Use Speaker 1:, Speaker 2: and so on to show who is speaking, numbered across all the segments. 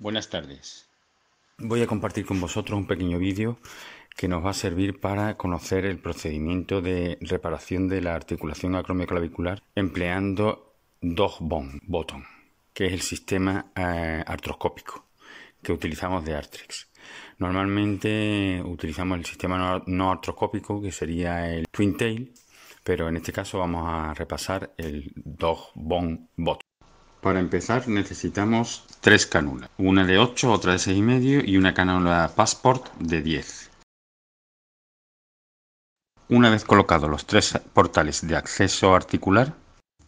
Speaker 1: Buenas tardes. Voy a compartir con vosotros un pequeño vídeo que nos va a servir para conocer el procedimiento de reparación de la articulación acromioclavicular empleando Bone Button, que es el sistema eh, artroscópico que utilizamos de ARTREX. Normalmente utilizamos el sistema no artroscópico, que sería el Twin Tail, pero en este caso vamos a repasar el Bone Bottom. Para empezar necesitamos tres cánulas: una de 8, otra de 6,5 y una cánula Passport de 10. Una vez colocados los tres portales de acceso articular,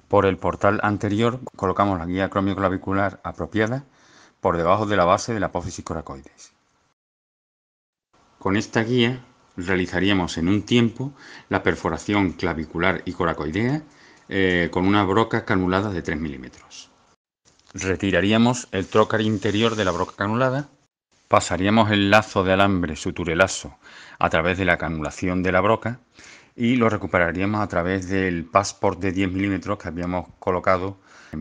Speaker 1: por el portal anterior colocamos la guía cromioclavicular apropiada por debajo de la base de la apófisis coracoides. Con esta guía realizaríamos en un tiempo la perforación clavicular y coracoidea eh, con una broca canulada de 3 milímetros. Retiraríamos el trocar interior de la broca canulada, pasaríamos el lazo de alambre suturelazo a través de la canulación de la broca y lo recuperaríamos a través del passport de 10 milímetros que habíamos colocado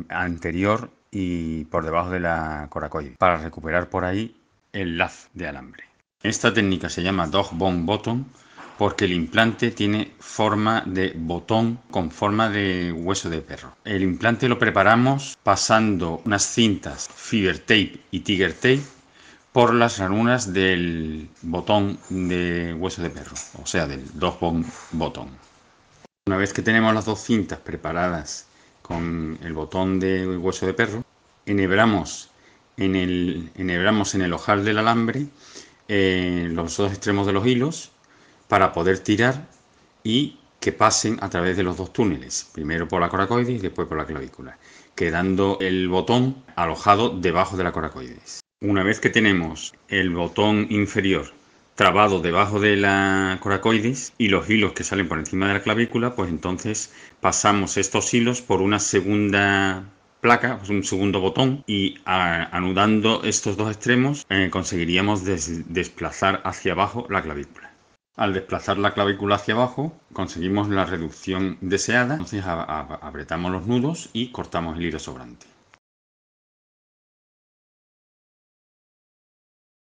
Speaker 1: anterior y por debajo de la coracoide para recuperar por ahí el lazo de alambre. Esta técnica se llama dog bone bottom porque el implante tiene forma de botón con forma de hueso de perro. El implante lo preparamos pasando unas cintas fiber tape y tiger tape por las ranuras del botón de hueso de perro, o sea, del dos botón. Una vez que tenemos las dos cintas preparadas con el botón de hueso de perro, enhebramos en el, enhebramos en el ojal del alambre eh, los dos extremos de los hilos para poder tirar y que pasen a través de los dos túneles, primero por la coracoides y después por la clavícula, quedando el botón alojado debajo de la coracoides. Una vez que tenemos el botón inferior trabado debajo de la coracoides y los hilos que salen por encima de la clavícula, pues entonces pasamos estos hilos por una segunda placa, pues un segundo botón y anudando estos dos extremos eh, conseguiríamos desplazar hacia abajo la clavícula. Al desplazar la clavícula hacia abajo, conseguimos la reducción deseada. Entonces apretamos los nudos y cortamos el hilo sobrante.